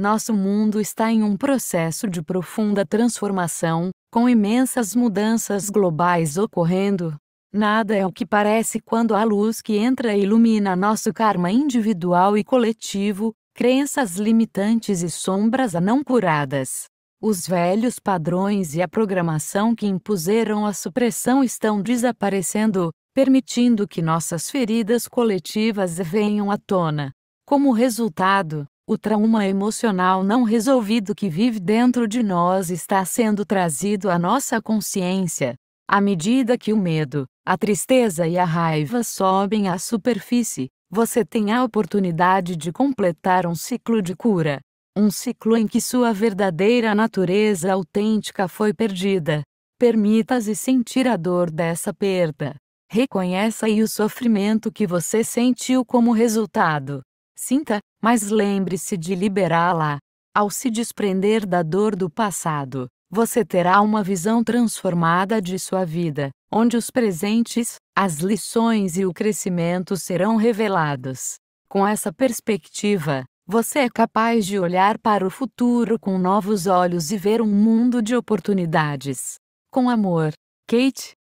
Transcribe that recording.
Nosso mundo está em um processo de profunda transformação, com imensas mudanças globais ocorrendo. Nada é o que parece quando a luz que entra ilumina nosso karma individual e coletivo, crenças limitantes e sombras a não curadas. Os velhos padrões e a programação que impuseram a supressão estão desaparecendo, permitindo que nossas feridas coletivas venham à tona. Como resultado, o trauma emocional não resolvido que vive dentro de nós está sendo trazido à nossa consciência, à medida que o medo, a tristeza e a raiva sobem à superfície. Você tem a oportunidade de completar um ciclo de cura, um ciclo em que sua verdadeira natureza autêntica foi perdida. Permita-se sentir a dor dessa perda. Reconheça aí o sofrimento que você sentiu como resultado. Sinta, mas lembre-se de liberá-la. Ao se desprender da dor do passado, você terá uma visão transformada de sua vida, onde os presentes, as lições e o crescimento serão revelados. Com essa perspectiva, você é capaz de olhar para o futuro com novos olhos e ver um mundo de oportunidades. Com amor, Kate.